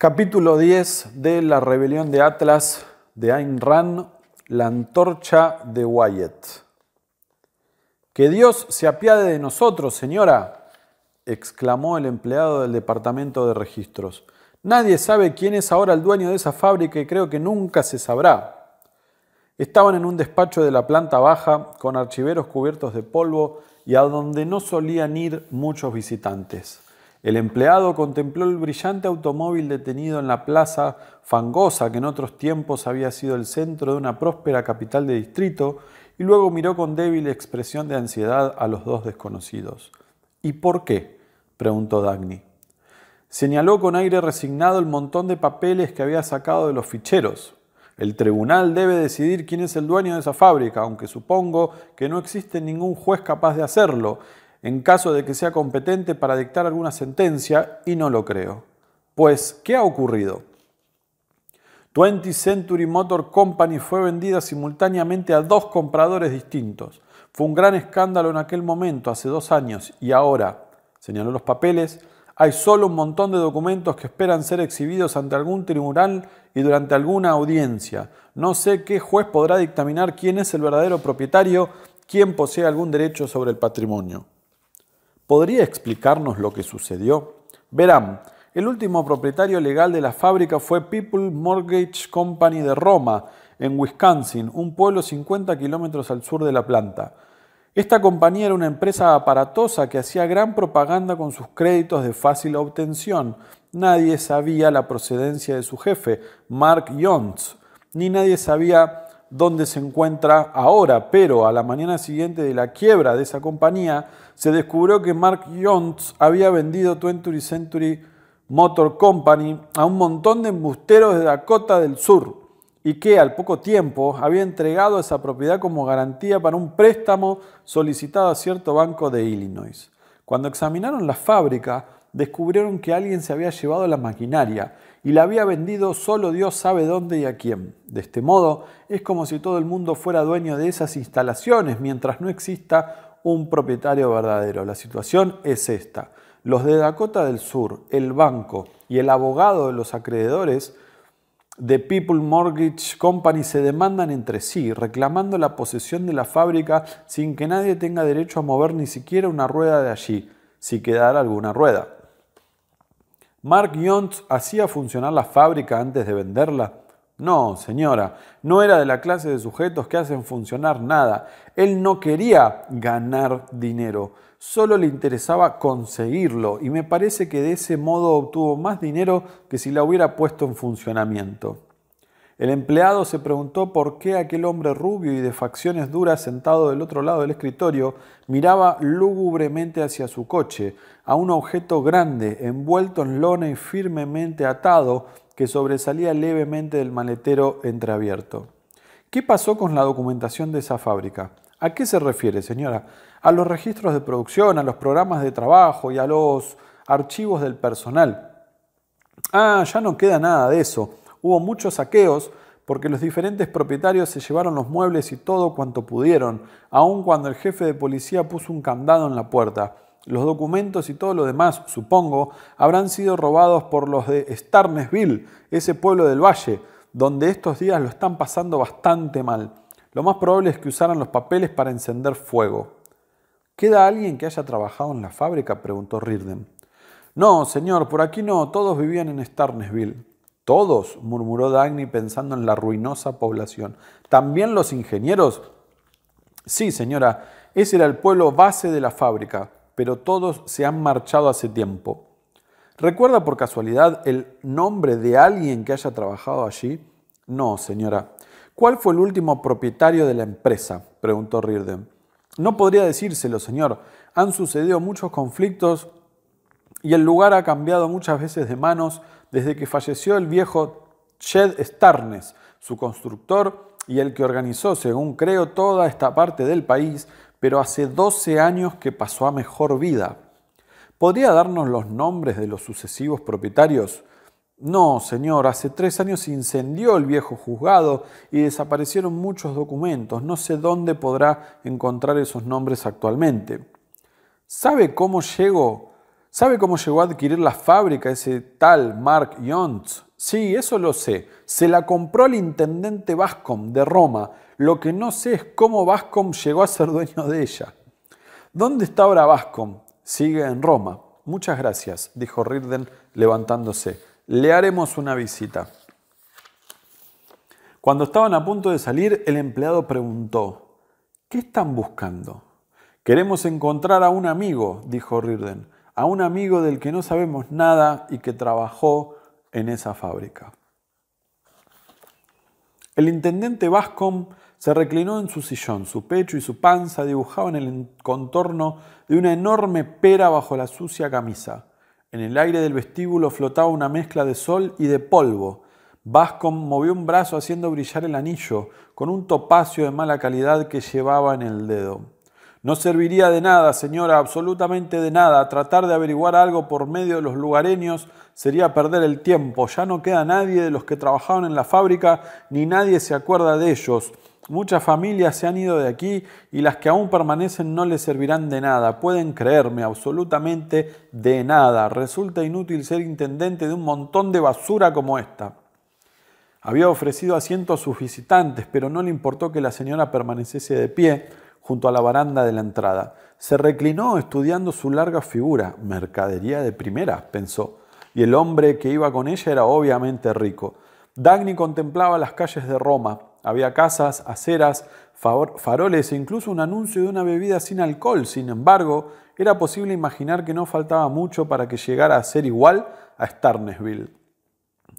Capítulo 10 de La rebelión de Atlas de Ayn Rand, La antorcha de Wyatt. Que Dios se apiade de nosotros, señora, exclamó el empleado del departamento de registros. Nadie sabe quién es ahora el dueño de esa fábrica y creo que nunca se sabrá. Estaban en un despacho de la planta baja, con archiveros cubiertos de polvo y a donde no solían ir muchos visitantes. El empleado contempló el brillante automóvil detenido en la plaza fangosa que en otros tiempos había sido el centro de una próspera capital de distrito y luego miró con débil expresión de ansiedad a los dos desconocidos. ¿Y por qué? preguntó Dagny. Señaló con aire resignado el montón de papeles que había sacado de los ficheros. El tribunal debe decidir quién es el dueño de esa fábrica, aunque supongo que no existe ningún juez capaz de hacerlo en caso de que sea competente para dictar alguna sentencia, y no lo creo. Pues, ¿qué ha ocurrido? 20 Century Motor Company fue vendida simultáneamente a dos compradores distintos. Fue un gran escándalo en aquel momento, hace dos años, y ahora, señaló los papeles, hay solo un montón de documentos que esperan ser exhibidos ante algún tribunal y durante alguna audiencia. No sé qué juez podrá dictaminar quién es el verdadero propietario, quién posee algún derecho sobre el patrimonio. ¿Podría explicarnos lo que sucedió? Verán, el último propietario legal de la fábrica fue People Mortgage Company de Roma, en Wisconsin, un pueblo 50 kilómetros al sur de la planta. Esta compañía era una empresa aparatosa que hacía gran propaganda con sus créditos de fácil obtención. Nadie sabía la procedencia de su jefe, Mark Jones, ni nadie sabía donde se encuentra ahora, pero a la mañana siguiente de la quiebra de esa compañía, se descubrió que Mark Jones había vendido 20 Century Motor Company a un montón de embusteros de Dakota del Sur y que al poco tiempo había entregado esa propiedad como garantía para un préstamo solicitado a cierto banco de Illinois. Cuando examinaron la fábrica, descubrieron que alguien se había llevado la maquinaria y la había vendido solo Dios sabe dónde y a quién. De este modo, es como si todo el mundo fuera dueño de esas instalaciones mientras no exista un propietario verdadero. La situación es esta. Los de Dakota del Sur, el banco y el abogado de los acreedores de People Mortgage Company se demandan entre sí, reclamando la posesión de la fábrica sin que nadie tenga derecho a mover ni siquiera una rueda de allí, si quedara alguna rueda. Mark Yontz hacía funcionar la fábrica antes de venderla. No, señora, no era de la clase de sujetos que hacen funcionar nada. Él no quería ganar dinero, solo le interesaba conseguirlo y me parece que de ese modo obtuvo más dinero que si la hubiera puesto en funcionamiento. El empleado se preguntó por qué aquel hombre rubio y de facciones duras sentado del otro lado del escritorio miraba lúgubremente hacia su coche, a un objeto grande, envuelto en lona y firmemente atado, que sobresalía levemente del maletero entreabierto. ¿Qué pasó con la documentación de esa fábrica? ¿A qué se refiere, señora? A los registros de producción, a los programas de trabajo y a los archivos del personal. Ah, ya no queda nada de eso. Hubo muchos saqueos porque los diferentes propietarios se llevaron los muebles y todo cuanto pudieron, aun cuando el jefe de policía puso un candado en la puerta. Los documentos y todo lo demás, supongo, habrán sido robados por los de Starnesville, ese pueblo del valle, donde estos días lo están pasando bastante mal. Lo más probable es que usaran los papeles para encender fuego. ¿Queda alguien que haya trabajado en la fábrica? preguntó Rirden. No, señor, por aquí no, todos vivían en Starnesville. Todos, murmuró Dagny pensando en la ruinosa población. También los ingenieros. Sí, señora, ese era el pueblo base de la fábrica, pero todos se han marchado hace tiempo. ¿Recuerda por casualidad el nombre de alguien que haya trabajado allí? No, señora. ¿Cuál fue el último propietario de la empresa? preguntó Rirden. No podría decírselo, señor. Han sucedido muchos conflictos y el lugar ha cambiado muchas veces de manos desde que falleció el viejo Ched Starnes, su constructor y el que organizó, según creo, toda esta parte del país, pero hace 12 años que pasó a mejor vida. ¿Podría darnos los nombres de los sucesivos propietarios? No, señor, hace tres años incendió el viejo juzgado y desaparecieron muchos documentos. No sé dónde podrá encontrar esos nombres actualmente. ¿Sabe cómo llegó? ¿Sabe cómo llegó a adquirir la fábrica ese tal Mark Jones? Sí, eso lo sé. Se la compró el intendente Bascom de Roma. Lo que no sé es cómo Bascom llegó a ser dueño de ella. ¿Dónde está ahora Bascom? Sigue en Roma. Muchas gracias, dijo Rirden levantándose. Le haremos una visita. Cuando estaban a punto de salir, el empleado preguntó, ¿Qué están buscando? Queremos encontrar a un amigo, dijo Rirden a un amigo del que no sabemos nada y que trabajó en esa fábrica. El intendente Bascom se reclinó en su sillón, su pecho y su panza dibujaban el contorno de una enorme pera bajo la sucia camisa. En el aire del vestíbulo flotaba una mezcla de sol y de polvo. Bascom movió un brazo haciendo brillar el anillo con un topacio de mala calidad que llevaba en el dedo. No serviría de nada, señora, absolutamente de nada. Tratar de averiguar algo por medio de los lugareños sería perder el tiempo. Ya no queda nadie de los que trabajaban en la fábrica, ni nadie se acuerda de ellos. Muchas familias se han ido de aquí y las que aún permanecen no les servirán de nada. Pueden creerme, absolutamente de nada. Resulta inútil ser intendente de un montón de basura como esta. Había ofrecido asiento a sus visitantes, pero no le importó que la señora permaneciese de pie junto a la baranda de la entrada. Se reclinó estudiando su larga figura. Mercadería de primera, pensó. Y el hombre que iba con ella era obviamente rico. Dagny contemplaba las calles de Roma. Había casas, aceras, faroles e incluso un anuncio de una bebida sin alcohol. Sin embargo, era posible imaginar que no faltaba mucho para que llegara a ser igual a Starnesville.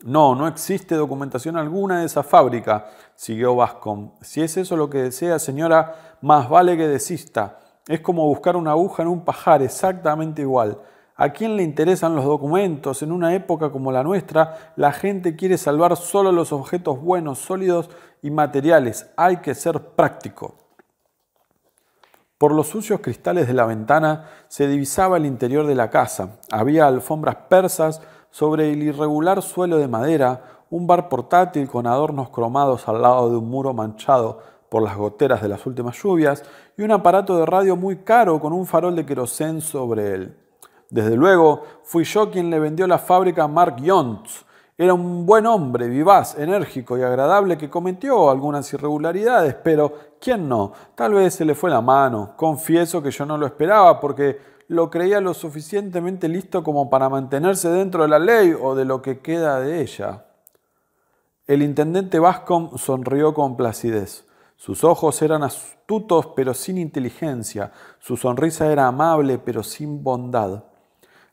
No, no existe documentación alguna de esa fábrica, siguió Vascom. Si es eso lo que desea, señora, más vale que desista. Es como buscar una aguja en un pajar, exactamente igual. ¿A quién le interesan los documentos? En una época como la nuestra, la gente quiere salvar solo los objetos buenos, sólidos y materiales. Hay que ser práctico. Por los sucios cristales de la ventana se divisaba el interior de la casa. Había alfombras persas, sobre el irregular suelo de madera, un bar portátil con adornos cromados al lado de un muro manchado por las goteras de las últimas lluvias y un aparato de radio muy caro con un farol de querosén sobre él. Desde luego, fui yo quien le vendió la fábrica a Mark Jones. Era un buen hombre, vivaz, enérgico y agradable que cometió algunas irregularidades, pero ¿quién no? Tal vez se le fue la mano. Confieso que yo no lo esperaba porque lo creía lo suficientemente listo como para mantenerse dentro de la ley o de lo que queda de ella. El intendente Bascom sonrió con placidez. Sus ojos eran astutos pero sin inteligencia, su sonrisa era amable pero sin bondad.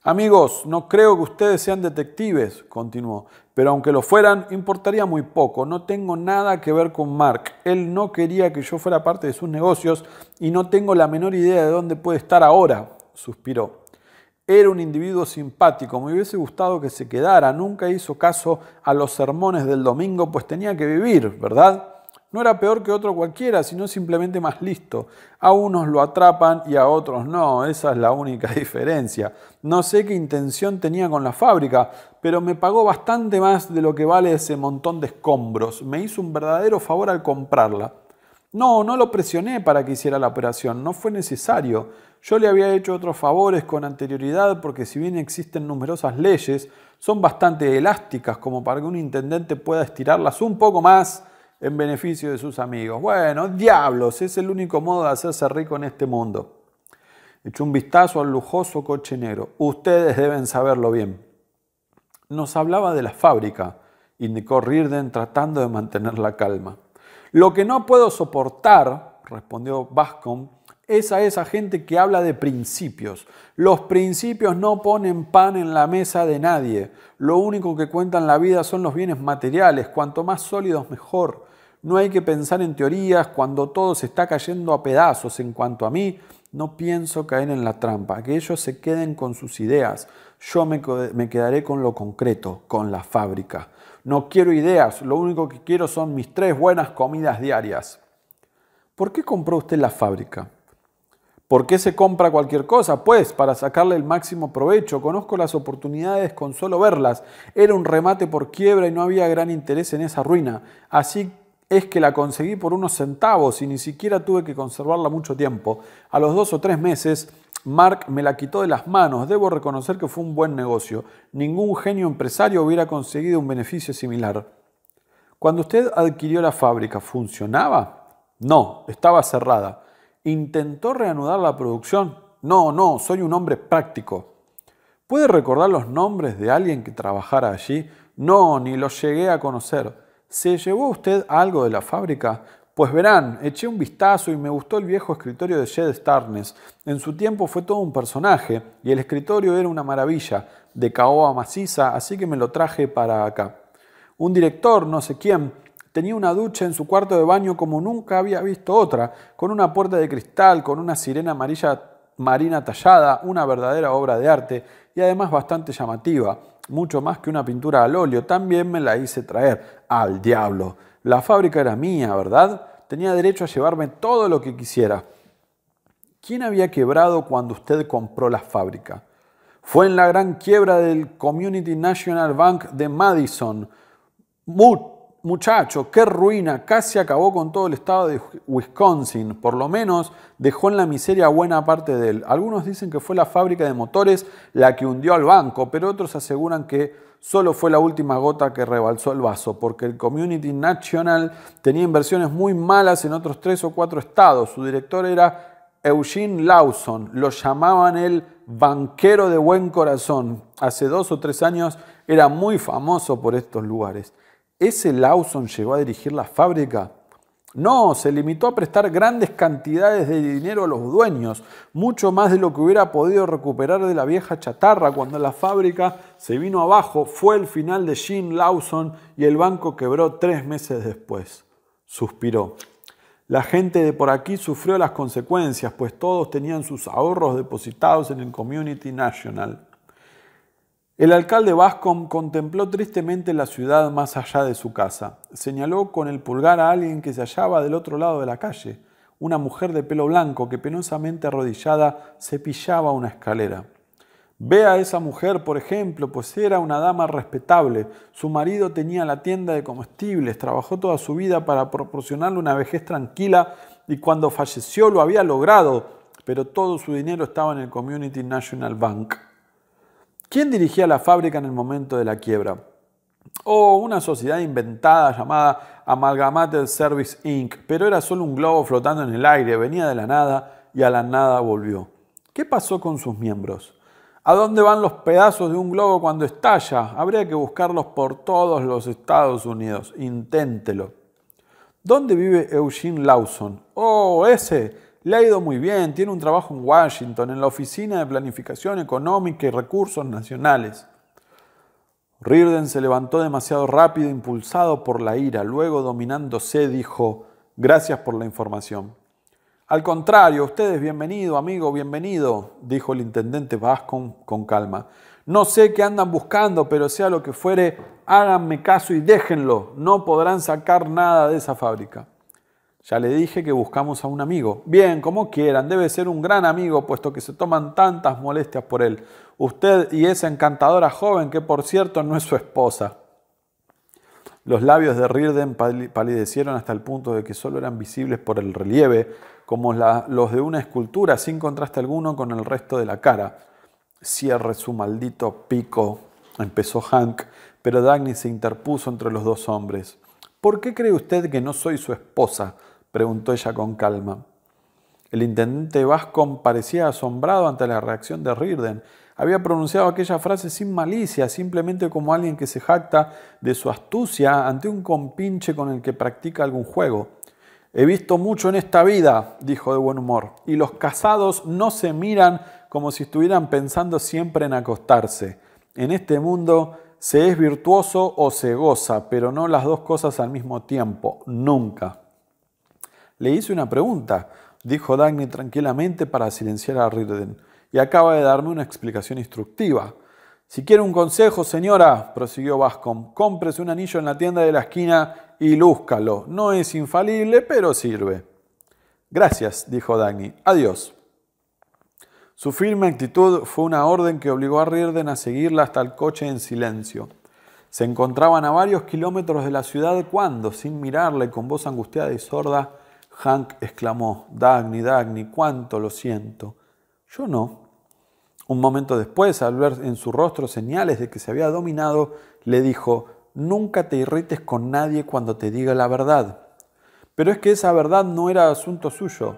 Amigos, no creo que ustedes sean detectives, continuó, pero aunque lo fueran, importaría muy poco. No tengo nada que ver con Mark. Él no quería que yo fuera parte de sus negocios y no tengo la menor idea de dónde puede estar ahora suspiró. Era un individuo simpático, me hubiese gustado que se quedara, nunca hizo caso a los sermones del domingo, pues tenía que vivir, ¿verdad? No era peor que otro cualquiera, sino simplemente más listo. A unos lo atrapan y a otros no, esa es la única diferencia. No sé qué intención tenía con la fábrica, pero me pagó bastante más de lo que vale ese montón de escombros. Me hizo un verdadero favor al comprarla. No, no lo presioné para que hiciera la operación, no fue necesario. Yo le había hecho otros favores con anterioridad porque si bien existen numerosas leyes, son bastante elásticas como para que un intendente pueda estirarlas un poco más en beneficio de sus amigos. Bueno, diablos, es el único modo de hacerse rico en este mundo. Echó un vistazo al lujoso coche negro. Ustedes deben saberlo bien. Nos hablaba de la fábrica, indicó Rirden tratando de mantener la calma. Lo que no puedo soportar, respondió Bascom, es a esa gente que habla de principios. Los principios no ponen pan en la mesa de nadie. Lo único que cuenta en la vida son los bienes materiales. Cuanto más sólidos, mejor. No hay que pensar en teorías cuando todo se está cayendo a pedazos. En cuanto a mí, no pienso caer en la trampa. Que ellos se queden con sus ideas. Yo me quedaré con lo concreto, con la fábrica. No quiero ideas, lo único que quiero son mis tres buenas comidas diarias. ¿Por qué compró usted la fábrica? ¿Por qué se compra cualquier cosa? Pues para sacarle el máximo provecho. Conozco las oportunidades con solo verlas. Era un remate por quiebra y no había gran interés en esa ruina. Así es que la conseguí por unos centavos y ni siquiera tuve que conservarla mucho tiempo. A los dos o tres meses Mark me la quitó de las manos. Debo reconocer que fue un buen negocio. Ningún genio empresario hubiera conseguido un beneficio similar. Cuando usted adquirió la fábrica, ¿funcionaba? No, estaba cerrada. ¿Intentó reanudar la producción? No, no, soy un hombre práctico. ¿Puede recordar los nombres de alguien que trabajara allí? No, ni los llegué a conocer. ¿Se llevó usted algo de la fábrica? Pues verán, eché un vistazo y me gustó el viejo escritorio de Jed Starnes. En su tiempo fue todo un personaje y el escritorio era una maravilla, de caoba maciza, así que me lo traje para acá. Un director, no sé quién, tenía una ducha en su cuarto de baño como nunca había visto otra, con una puerta de cristal, con una sirena amarilla marina tallada, una verdadera obra de arte y además bastante llamativa, mucho más que una pintura al óleo. También me la hice traer. Al diablo. La fábrica era mía, ¿verdad? Tenía derecho a llevarme todo lo que quisiera. ¿Quién había quebrado cuando usted compró la fábrica? Fue en la gran quiebra del Community National Bank de Madison. muchacho, qué ruina, casi acabó con todo el estado de Wisconsin, por lo menos dejó en la miseria buena parte de él. Algunos dicen que fue la fábrica de motores la que hundió al banco, pero otros aseguran que solo fue la última gota que rebalsó el vaso, porque el Community National tenía inversiones muy malas en otros tres o cuatro estados. Su director era Eugene Lawson, lo llamaban el banquero de buen corazón. Hace dos o tres años era muy famoso por estos lugares. ¿Ese Lawson llegó a dirigir la fábrica? No, se limitó a prestar grandes cantidades de dinero a los dueños, mucho más de lo que hubiera podido recuperar de la vieja chatarra cuando la fábrica se vino abajo. Fue el final de Jim Lawson y el banco quebró tres meses después. Suspiró. La gente de por aquí sufrió las consecuencias, pues todos tenían sus ahorros depositados en el Community National. El alcalde Bascom contempló tristemente la ciudad más allá de su casa. Señaló con el pulgar a alguien que se hallaba del otro lado de la calle, una mujer de pelo blanco que penosamente arrodillada cepillaba una escalera. Ve a esa mujer, por ejemplo, pues era una dama respetable. Su marido tenía la tienda de comestibles, trabajó toda su vida para proporcionarle una vejez tranquila y cuando falleció lo había logrado, pero todo su dinero estaba en el Community National Bank. ¿Quién dirigía la fábrica en el momento de la quiebra? O una sociedad inventada llamada Amalgamated Service Inc., pero era solo un globo flotando en el aire, venía de la nada y a la nada volvió. ¿Qué pasó con sus miembros? ¿A dónde van los pedazos de un globo cuando estalla? Habría que buscarlos por todos los Estados Unidos. Inténtelo. ¿Dónde vive Eugene Lawson? Oh, ese le ha ido muy bien, tiene un trabajo en Washington, en la Oficina de Planificación Económica y Recursos Nacionales. Rirden se levantó demasiado rápido, impulsado por la ira. Luego, dominándose, dijo, gracias por la información. Al contrario, ustedes bienvenido, amigo, bienvenido, dijo el intendente Vascon con calma. No sé qué andan buscando, pero sea lo que fuere, háganme caso y déjenlo. No podrán sacar nada de esa fábrica. Ya le dije que buscamos a un amigo. Bien, como quieran, debe ser un gran amigo, puesto que se toman tantas molestias por él. Usted y esa encantadora joven, que por cierto no es su esposa. Los labios de Rirden palidecieron hasta el punto de que solo eran visibles por el relieve, como los de una escultura, sin contraste alguno con el resto de la cara. Cierre su maldito pico, empezó Hank, pero Dagny se interpuso entre los dos hombres. ¿Por qué cree usted que no soy su esposa? preguntó ella con calma. El intendente Vascom parecía asombrado ante la reacción de Rirden. Había pronunciado aquella frase sin malicia, simplemente como alguien que se jacta de su astucia ante un compinche con el que practica algún juego. He visto mucho en esta vida, dijo de buen humor, y los casados no se miran como si estuvieran pensando siempre en acostarse. En este mundo se es virtuoso o se goza, pero no las dos cosas al mismo tiempo, nunca. Le hice una pregunta, dijo Dagny tranquilamente para silenciar a Rirden, y acaba de darme una explicación instructiva. Si quiere un consejo, señora, prosiguió Bascom, cómprese un anillo en la tienda de la esquina y lúzcalo. No es infalible, pero sirve. Gracias, dijo Dagny. Adiós. Su firme actitud fue una orden que obligó a Rirden a seguirla hasta el coche en silencio. Se encontraban a varios kilómetros de la ciudad cuando, sin mirarle con voz angustiada y sorda, Hank exclamó, Dagny, Dagny, cuánto lo siento. Yo no. Un momento después, al ver en su rostro señales de que se había dominado, le dijo, nunca te irrites con nadie cuando te diga la verdad. Pero es que esa verdad no era asunto suyo.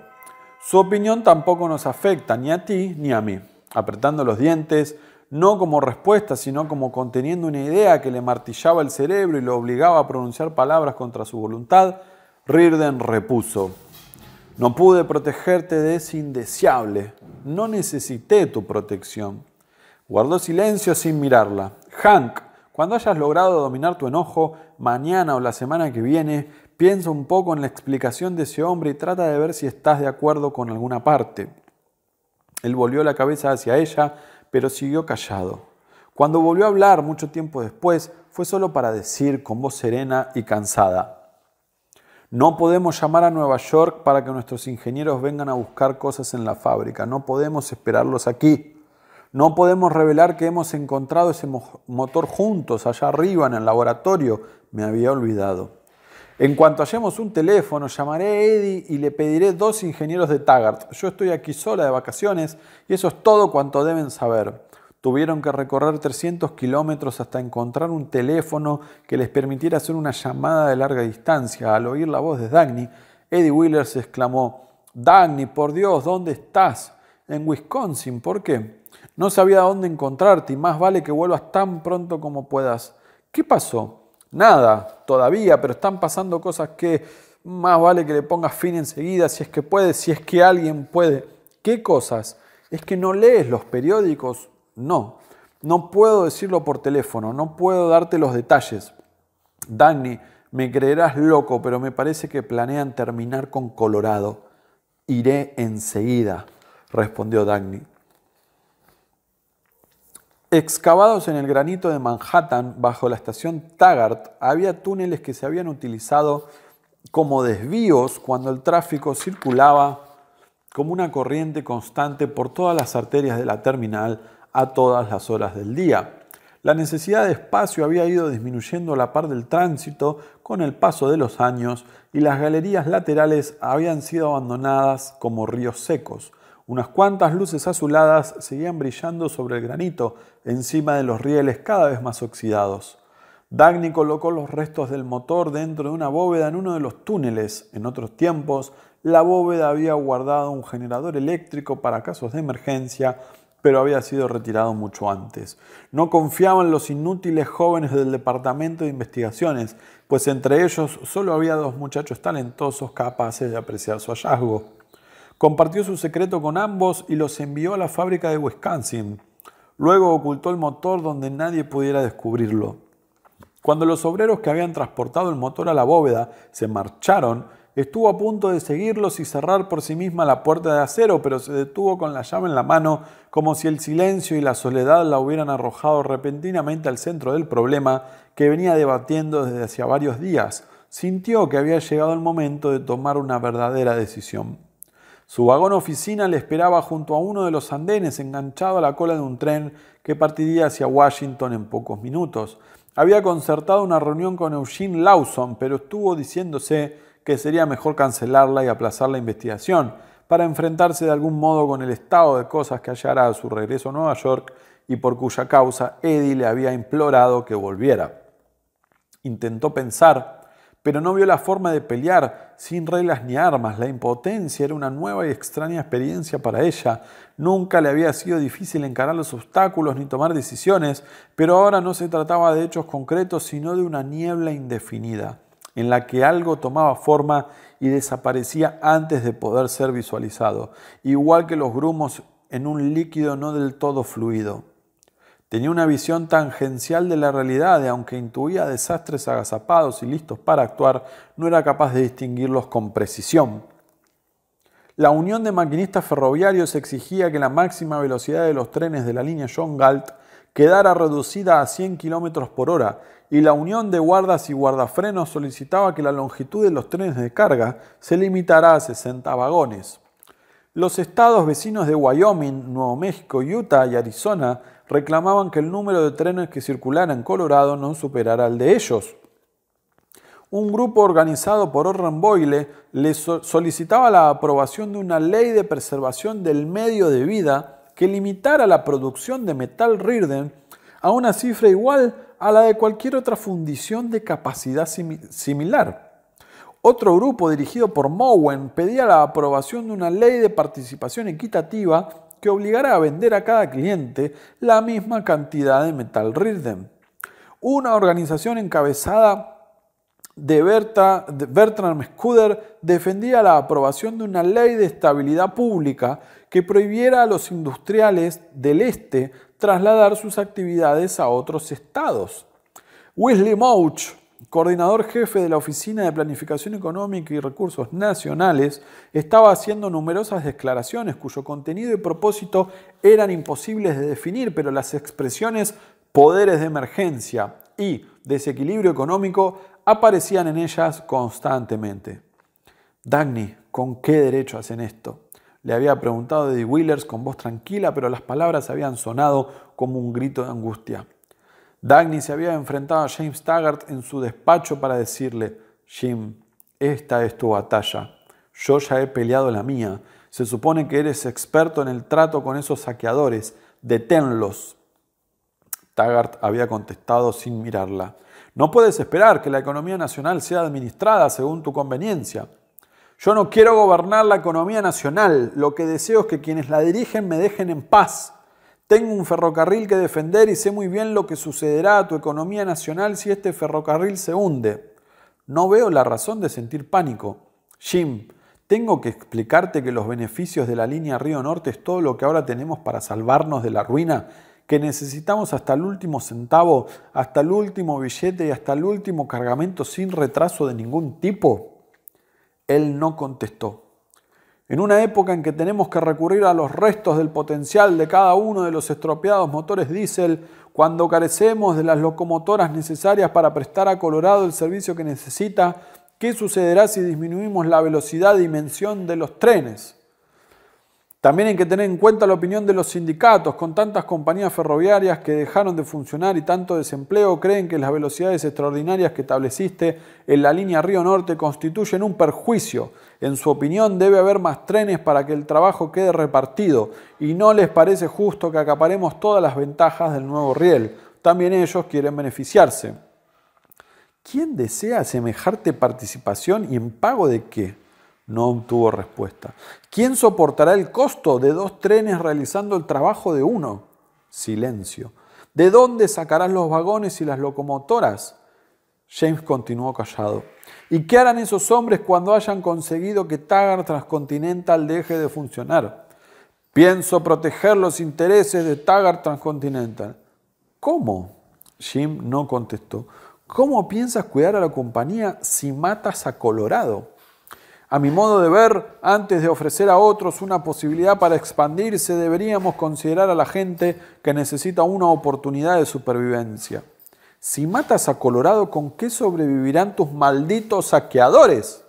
Su opinión tampoco nos afecta, ni a ti ni a mí. Apretando los dientes, no como respuesta, sino como conteniendo una idea que le martillaba el cerebro y lo obligaba a pronunciar palabras contra su voluntad, Rirden repuso, no pude protegerte de ese indeseable, no necesité tu protección. Guardó silencio sin mirarla. Hank, cuando hayas logrado dominar tu enojo, mañana o la semana que viene, piensa un poco en la explicación de ese hombre y trata de ver si estás de acuerdo con alguna parte. Él volvió la cabeza hacia ella, pero siguió callado. Cuando volvió a hablar mucho tiempo después, fue solo para decir con voz serena y cansada, no podemos llamar a Nueva York para que nuestros ingenieros vengan a buscar cosas en la fábrica. No podemos esperarlos aquí. No podemos revelar que hemos encontrado ese motor juntos, allá arriba, en el laboratorio. Me había olvidado. En cuanto hallemos un teléfono, llamaré a Eddie y le pediré dos ingenieros de Taggart. Yo estoy aquí sola de vacaciones y eso es todo cuanto deben saber. Tuvieron que recorrer 300 kilómetros hasta encontrar un teléfono que les permitiera hacer una llamada de larga distancia. Al oír la voz de Dagny, Eddie Wheeler se exclamó, Dagny, por Dios, ¿dónde estás? En Wisconsin, ¿por qué? No sabía dónde encontrarte y más vale que vuelvas tan pronto como puedas. ¿Qué pasó? Nada, todavía, pero están pasando cosas que más vale que le pongas fin enseguida, si es que puedes, si es que alguien puede. ¿Qué cosas? Es que no lees los periódicos, no, no puedo decirlo por teléfono, no puedo darte los detalles. Dagny, me creerás loco, pero me parece que planean terminar con Colorado. Iré enseguida, respondió Dagny. Excavados en el granito de Manhattan, bajo la estación Taggart, había túneles que se habían utilizado como desvíos cuando el tráfico circulaba como una corriente constante por todas las arterias de la terminal a todas las horas del día. La necesidad de espacio había ido disminuyendo a la par del tránsito con el paso de los años y las galerías laterales habían sido abandonadas como ríos secos. Unas cuantas luces azuladas seguían brillando sobre el granito, encima de los rieles cada vez más oxidados. Dagny colocó los restos del motor dentro de una bóveda en uno de los túneles. En otros tiempos, la bóveda había guardado un generador eléctrico para casos de emergencia pero había sido retirado mucho antes. No confiaban los inútiles jóvenes del Departamento de Investigaciones, pues entre ellos solo había dos muchachos talentosos capaces de apreciar su hallazgo. Compartió su secreto con ambos y los envió a la fábrica de Wisconsin. Luego ocultó el motor donde nadie pudiera descubrirlo. Cuando los obreros que habían transportado el motor a la bóveda se marcharon, Estuvo a punto de seguirlos y cerrar por sí misma la puerta de acero, pero se detuvo con la llave en la mano, como si el silencio y la soledad la hubieran arrojado repentinamente al centro del problema que venía debatiendo desde hacía varios días. Sintió que había llegado el momento de tomar una verdadera decisión. Su vagón oficina le esperaba junto a uno de los andenes, enganchado a la cola de un tren que partiría hacia Washington en pocos minutos. Había concertado una reunión con Eugene Lawson, pero estuvo diciéndose que sería mejor cancelarla y aplazar la investigación para enfrentarse de algún modo con el estado de cosas que hallara a su regreso a Nueva York y por cuya causa Eddie le había implorado que volviera. Intentó pensar, pero no vio la forma de pelear sin reglas ni armas. La impotencia era una nueva y extraña experiencia para ella. Nunca le había sido difícil encarar los obstáculos ni tomar decisiones, pero ahora no se trataba de hechos concretos, sino de una niebla indefinida en la que algo tomaba forma y desaparecía antes de poder ser visualizado, igual que los grumos en un líquido no del todo fluido. Tenía una visión tangencial de la realidad y aunque intuía desastres agazapados y listos para actuar, no era capaz de distinguirlos con precisión. La Unión de Maquinistas Ferroviarios exigía que la máxima velocidad de los trenes de la línea John Galt quedara reducida a 100 km por hora y la unión de guardas y guardafrenos solicitaba que la longitud de los trenes de carga se limitara a 60 vagones. Los estados vecinos de Wyoming, Nuevo México, Utah y Arizona reclamaban que el número de trenes que circularan en Colorado no superara el de ellos. Un grupo organizado por Orran Boyle solicitaba la aprobación de una ley de preservación del medio de vida que limitara la producción de metal Rirden a una cifra igual a la de cualquier otra fundición de capacidad similar. Otro grupo dirigido por Mowen pedía la aprobación de una ley de participación equitativa que obligara a vender a cada cliente la misma cantidad de metal Rirden. Una organización encabezada de Bertram Scudder defendía la aprobación de una ley de estabilidad pública que prohibiera a los industriales del este trasladar sus actividades a otros estados. Wesley Mouch, coordinador jefe de la Oficina de Planificación Económica y Recursos Nacionales, estaba haciendo numerosas declaraciones cuyo contenido y propósito eran imposibles de definir, pero las expresiones poderes de emergencia y desequilibrio económico aparecían en ellas constantemente. Dagny, ¿con qué derecho hacen esto? Le había preguntado Eddie Willers con voz tranquila, pero las palabras habían sonado como un grito de angustia. Dagny se había enfrentado a James Taggart en su despacho para decirle, Jim, esta es tu batalla. Yo ya he peleado la mía. Se supone que eres experto en el trato con esos saqueadores. Deténlos. Taggart había contestado sin mirarla. No puedes esperar que la economía nacional sea administrada según tu conveniencia. Yo no quiero gobernar la economía nacional. Lo que deseo es que quienes la dirigen me dejen en paz. Tengo un ferrocarril que defender y sé muy bien lo que sucederá a tu economía nacional si este ferrocarril se hunde. No veo la razón de sentir pánico. Jim, tengo que explicarte que los beneficios de la línea Río Norte es todo lo que ahora tenemos para salvarnos de la ruina que necesitamos hasta el último centavo, hasta el último billete y hasta el último cargamento sin retraso de ningún tipo? Él no contestó. En una época en que tenemos que recurrir a los restos del potencial de cada uno de los estropeados motores diésel, cuando carecemos de las locomotoras necesarias para prestar a Colorado el servicio que necesita, ¿qué sucederá si disminuimos la velocidad y dimensión de los trenes? También hay que tener en cuenta la opinión de los sindicatos, con tantas compañías ferroviarias que dejaron de funcionar y tanto desempleo, creen que las velocidades extraordinarias que estableciste en la línea Río Norte constituyen un perjuicio. En su opinión, debe haber más trenes para que el trabajo quede repartido y no les parece justo que acaparemos todas las ventajas del nuevo riel. También ellos quieren beneficiarse. ¿Quién desea semejante participación y en pago de qué? no obtuvo respuesta. ¿Quién soportará el costo de dos trenes realizando el trabajo de uno? Silencio. ¿De dónde sacarás los vagones y las locomotoras? James continuó callado. ¿Y qué harán esos hombres cuando hayan conseguido que Taggart Transcontinental deje de funcionar? Pienso proteger los intereses de Taggart Transcontinental. ¿Cómo? Jim no contestó. ¿Cómo piensas cuidar a la compañía si matas a Colorado? A mi modo de ver, antes de ofrecer a otros una posibilidad para expandirse, deberíamos considerar a la gente que necesita una oportunidad de supervivencia. Si matas a Colorado, ¿con qué sobrevivirán tus malditos saqueadores?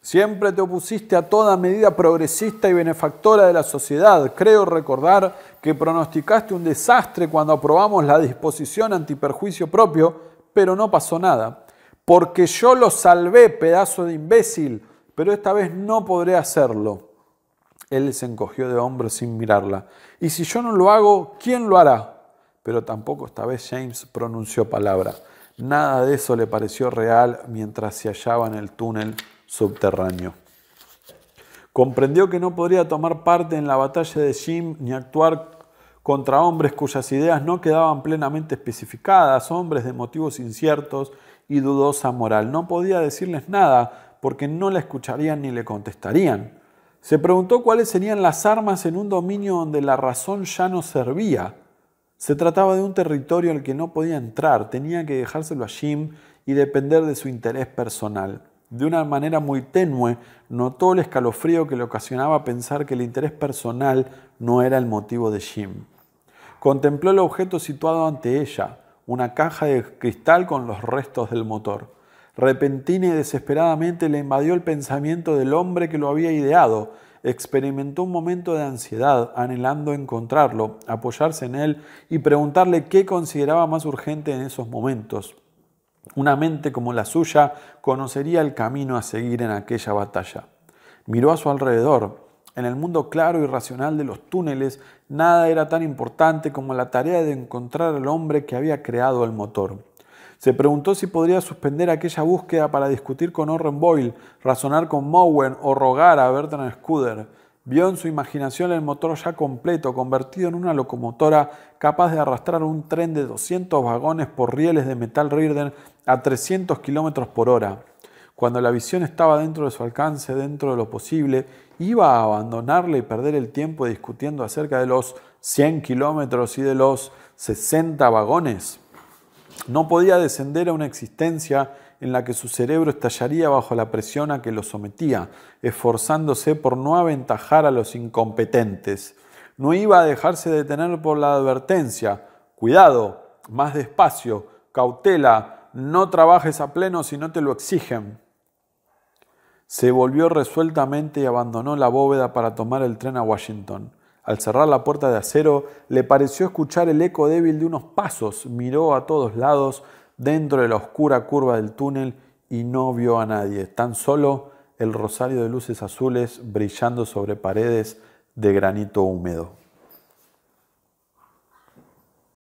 Siempre te opusiste a toda medida progresista y benefactora de la sociedad. Creo recordar que pronosticaste un desastre cuando aprobamos la disposición antiperjuicio propio, pero no pasó nada. Porque yo lo salvé, pedazo de imbécil pero esta vez no podré hacerlo. Él se encogió de hombros sin mirarla. Y si yo no lo hago, ¿quién lo hará? Pero tampoco esta vez James pronunció palabra. Nada de eso le pareció real mientras se hallaba en el túnel subterráneo. Comprendió que no podría tomar parte en la batalla de Jim ni actuar contra hombres cuyas ideas no quedaban plenamente especificadas, hombres de motivos inciertos y dudosa moral. No podía decirles nada porque no la escucharían ni le contestarían. Se preguntó cuáles serían las armas en un dominio donde la razón ya no servía. Se trataba de un territorio al que no podía entrar, tenía que dejárselo a Jim y depender de su interés personal. De una manera muy tenue, notó el escalofrío que le ocasionaba pensar que el interés personal no era el motivo de Jim. Contempló el objeto situado ante ella, una caja de cristal con los restos del motor. Repentina y desesperadamente le invadió el pensamiento del hombre que lo había ideado. Experimentó un momento de ansiedad, anhelando encontrarlo, apoyarse en él y preguntarle qué consideraba más urgente en esos momentos. Una mente como la suya conocería el camino a seguir en aquella batalla. Miró a su alrededor. En el mundo claro y racional de los túneles, nada era tan importante como la tarea de encontrar al hombre que había creado el motor. Se preguntó si podría suspender aquella búsqueda para discutir con Orren Boyle, razonar con Mowen o rogar a Bertrand Scudder. Vio en su imaginación el motor ya completo, convertido en una locomotora capaz de arrastrar un tren de 200 vagones por rieles de metal Rirden a 300 km por hora. Cuando la visión estaba dentro de su alcance, dentro de lo posible, iba a abandonarle y perder el tiempo discutiendo acerca de los 100 kilómetros y de los 60 vagones. No podía descender a una existencia en la que su cerebro estallaría bajo la presión a que lo sometía, esforzándose por no aventajar a los incompetentes. No iba a dejarse detener por la advertencia. Cuidado, más despacio, cautela, no trabajes a pleno si no te lo exigen. Se volvió resueltamente y abandonó la bóveda para tomar el tren a Washington. Al cerrar la puerta de acero, le pareció escuchar el eco débil de unos pasos, miró a todos lados, dentro de la oscura curva del túnel, y no vio a nadie, tan solo el rosario de luces azules brillando sobre paredes de granito húmedo.